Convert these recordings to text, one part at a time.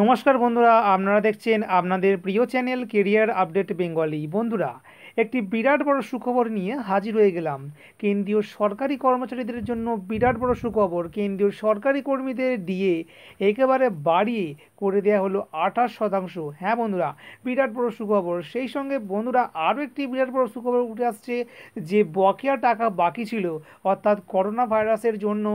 নমস্কার বন্ধুরা আপনারা দেখছেন আপনাদের প্রিয় চ্যানেল কেরিয়ার আপডেট বেঙ্গলি বন্ধুরা একটি বিরাট বড় সুখবর নিয়ে হাজির হয়ে গেলাম কেন্দ্রীয় সরকারি কর্মচারীদের জন্য বিরাট বড় সুখবর কেন্দ্রীয় সরকারি কর্মীদের দিয়ে একেবারে বাড়িয়ে করে দেয়া হলো আঠাশ শতাংশ হ্যাঁ বন্ধুরা বিরাট বড় সুখবর সেই সঙ্গে বন্ধুরা আরও একটি বিরাট বড় সুখবর উঠে আসছে যে বকেয়া টাকা বাকি ছিল অর্থাৎ করোনা ভাইরাসের জন্য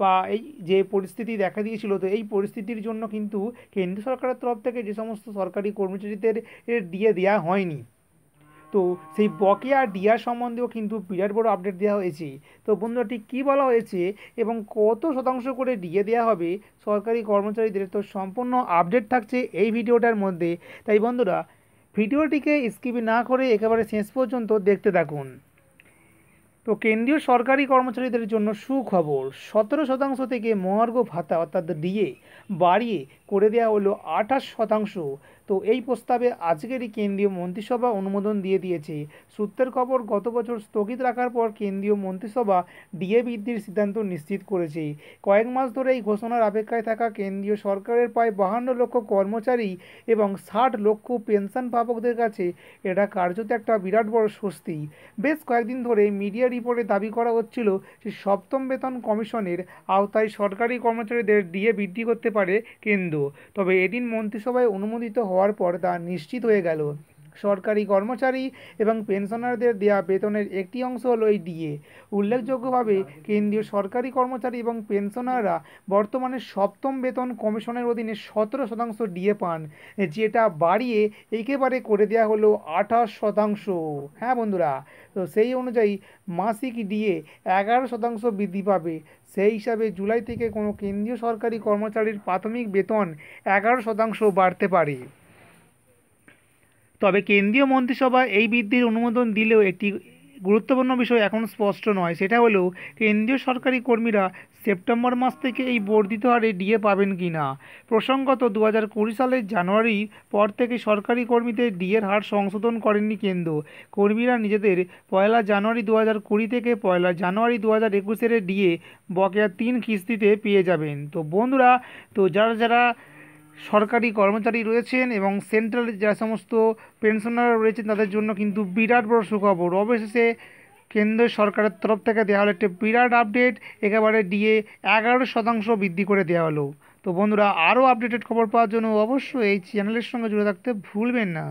বা এই যে পরিস্থিতি দেখা দিয়েছিল তো এই পরিস্থিতির জন্য কিন্তু কেন্দ্র সরকারের তরফ থেকে যে সমস্ত সরকারি কর্মচারীদের দিয়ে দেওয়া হয়নি তো সেই বকেয়া ডিয়া সম্বন্ধেও কিন্তু বিরাট বড় আপডেট দেওয়া হয়েছে তো বন্ধুরা ঠিক কী বলা হয়েছে এবং কত শতাংশ করে ডিএ দেওয়া হবে সরকারি কর্মচারীদের তো সম্পূর্ণ আপডেট থাকছে এই ভিডিওটার মধ্যে তাই বন্ধুরা ভিডিওটিকে স্কিপ না করে একেবারে শেষ পর্যন্ত দেখতে থাকুন তো কেন্দ্রীয় সরকারি কর্মচারীদের জন্য সুখবর সতেরো শতাংশ থেকে মহার্ঘ ভাতা অর্থাৎ ডিএ বাড়িয়ে করে দেওয়া হলো আঠাশ শতাংশ তো এই প্রস্তাবে আজকেরই কেন্দ্রীয় মন্ত্রিসভা অনুমোদন দিয়ে দিয়েছে সূত্রের খবর গত বছর স্থগিত রাখার পর কেন্দ্রীয় মন্ত্রিসভা ডিএ বৃদ্ধির সিদ্ধান্ত নিশ্চিত করেছে কয়েক মাস ধরে এই ঘোষণার অপেক্ষায় থাকা কেন্দ্রীয় সরকারের প্রায় বাহান্ন লক্ষ কর্মচারী এবং ষাট লক্ষ পেনশন পাবকদের কাছে এটা কার্যত একটা বিরাট বড় স্বস্তি বেশ কয়েকদিন ধরে মিডিয়া রিপোর্টে দাবি করা হচ্ছিল যে সপ্তম বেতন কমিশনের আওতায় সরকারি কর্মচারীদের ডিএ বৃদ্ধি করতে পারে কেন্দ্র তবে এদিন মন্ত্রিসভায় অনুমোদিত হওয়া হওয়ার পর তা নিশ্চিত হয়ে গেল সরকারি কর্মচারী এবং পেনশনারদের দেয়া বেতনের একটি অংশ হলো এই ডিএ উল্লেখযোগ্যভাবে কেন্দ্রীয় সরকারি কর্মচারী এবং পেনশনাররা বর্তমানে সপ্তম বেতন কমিশনের অধীনে সতেরো শতাংশ ডিএ পান যেটা বাড়িয়ে একেবারে করে দেয়া হলো আঠাশ শতাংশ হ্যাঁ বন্ধুরা তো সেই অনুযায়ী মাসিক ডিএ এগারো শতাংশ বৃদ্ধি পাবে সেই হিসাবে জুলাই থেকে কোনো কেন্দ্রীয় সরকারি কর্মচারীর প্রাথমিক বেতন এগারো শতাংশ বাড়তে পারে তবে কেন্দ্রীয় মন্ত্রিসভা এই বৃদ্ধির অনুমোদন দিলেও একটি গুরুত্বপূর্ণ বিষয় এখন স্পষ্ট নয় সেটা হলো কেন্দ্রীয় সরকারি কর্মীরা সেপ্টেম্বর মাস থেকে এই বর্ধিত হারে ডিএ পাবেন কি না প্রসঙ্গত দু হাজার কুড়ি সালের জানুয়ারি পর থেকে সরকারি কর্মীদের ডিএর হার সংশোধন করেননি কেন্দ্র কর্মীরা নিজেদের পয়লা জানুয়ারি দু হাজার কুড়ি থেকে পয়লা জানুয়ারি দু হাজার একুশের ডিএ বকেয়া তিন কিস্তিতে পেয়ে যাবেন তো বন্ধুরা তো যারা যারা সরকারি কর্মচারী রয়েছেন এবং সেন্ট্রাল যে সমস্ত পেনশনার রয়েছেন তাদের জন্য কিন্তু বিরাট বড় সুখবর অবশেষে কেন্দ্র সরকারের তরফ থেকে দেওয়া হলো একটি বিরাট আপডেট একেবারে ডিএ এগারো শতাংশ বৃদ্ধি করে দেওয়া হলো তো বন্ধুরা আরও আপডেটেড খবর পাওয়ার জন্য অবশ্যই এই চ্যানেলের সঙ্গে জুড়ে থাকতে ভুলবেন না